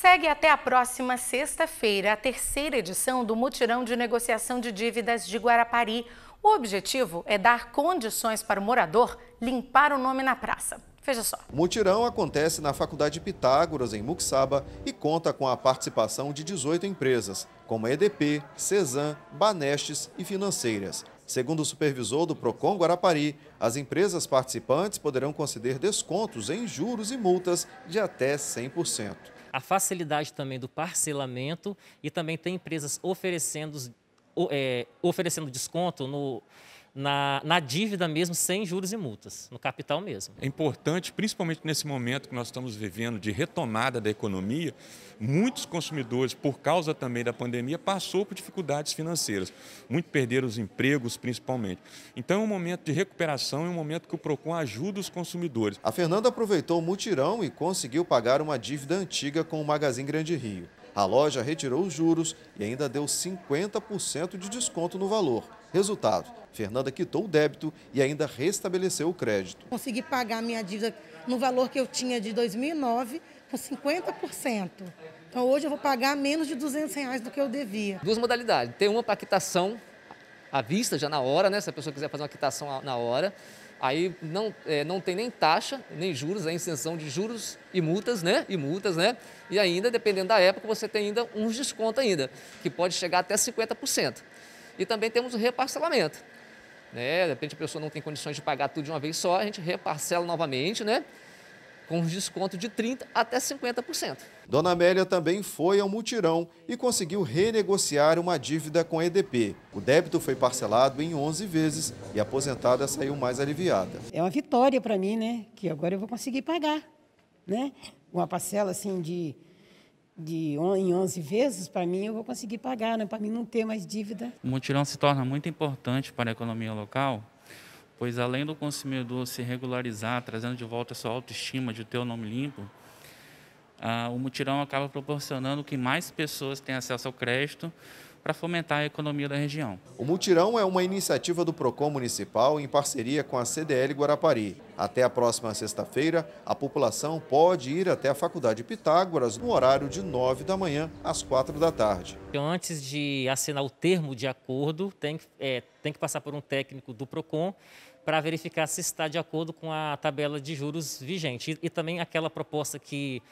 Segue até a próxima sexta-feira a terceira edição do Mutirão de Negociação de Dívidas de Guarapari. O objetivo é dar condições para o morador limpar o nome na praça. Veja só. O mutirão acontece na Faculdade Pitágoras, em Muxaba, e conta com a participação de 18 empresas, como EDP, Cezan, Banestes e Financeiras. Segundo o supervisor do Procon Guarapari, as empresas participantes poderão conceder descontos em juros e multas de até 100%. A facilidade também do parcelamento e também tem empresas oferecendo, é, oferecendo desconto no, na, na dívida mesmo, sem juros e multas, no capital mesmo. É importante, principalmente nesse momento que nós estamos vivendo de retomada da economia, muitos consumidores, por causa também da pandemia, passou por dificuldades financeiras. Muito perderam os empregos, principalmente. Então é um momento de recuperação, é um momento que o PROCON ajuda os consumidores. A Fernanda aproveitou o mutirão e conseguiu pagar uma dívida antiga com o Magazine Grande Rio. A loja retirou os juros e ainda deu 50% de desconto no valor. Resultado, Fernanda quitou o débito e ainda restabeleceu o crédito. Consegui pagar minha dívida no valor que eu tinha de 2009 com 50%. Então hoje eu vou pagar menos de 200 reais do que eu devia. Duas modalidades. Tem uma para quitação à vista, já na hora, né? Se a pessoa quiser fazer uma quitação na hora. Aí não, é, não tem nem taxa, nem juros, é extensão de juros e multas, né? E multas, né? E ainda, dependendo da época, você tem ainda uns descontos ainda, que pode chegar até 50%. E também temos o reparcelamento. Né? De repente a pessoa não tem condições de pagar tudo de uma vez só, a gente reparcela novamente, né? com um desconto de 30% até 50%. Dona Amélia também foi ao mutirão e conseguiu renegociar uma dívida com a EDP. O débito foi parcelado em 11 vezes e a aposentada saiu mais aliviada. É uma vitória para mim, né? Que agora eu vou conseguir pagar, né? Uma parcela assim de de em 11 vezes, para mim eu vou conseguir pagar, né? para mim não ter mais dívida. O mutirão se torna muito importante para a economia local, pois além do consumidor se regularizar, trazendo de volta a sua autoestima de ter o nome limpo, ah, o mutirão acaba proporcionando que mais pessoas tenham acesso ao crédito, para fomentar a economia da região. O Mutirão é uma iniciativa do PROCON Municipal em parceria com a CDL Guarapari. Até a próxima sexta-feira, a população pode ir até a Faculdade Pitágoras no horário de 9 da manhã às 4 da tarde. Antes de assinar o termo de acordo, tem, é, tem que passar por um técnico do PROCON para verificar se está de acordo com a tabela de juros vigente e, e também aquela proposta que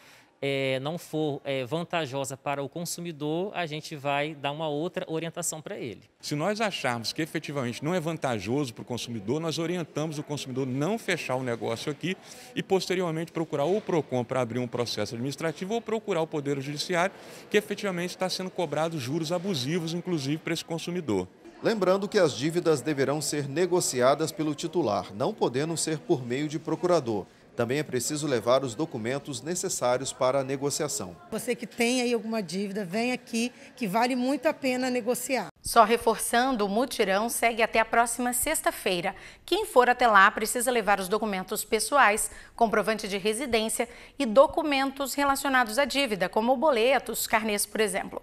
é, não for é, vantajosa para o consumidor, a gente vai dar uma outra orientação para ele. Se nós acharmos que efetivamente não é vantajoso para o consumidor, nós orientamos o consumidor não fechar o negócio aqui e posteriormente procurar ou o PROCON para abrir um processo administrativo ou procurar o Poder Judiciário, que efetivamente está sendo cobrado juros abusivos, inclusive para esse consumidor. Lembrando que as dívidas deverão ser negociadas pelo titular, não podendo ser por meio de procurador. Também é preciso levar os documentos necessários para a negociação. Você que tem aí alguma dívida, vem aqui que vale muito a pena negociar. Só reforçando, o mutirão segue até a próxima sexta-feira. Quem for até lá precisa levar os documentos pessoais, comprovante de residência e documentos relacionados à dívida, como boletos, carnês, por exemplo.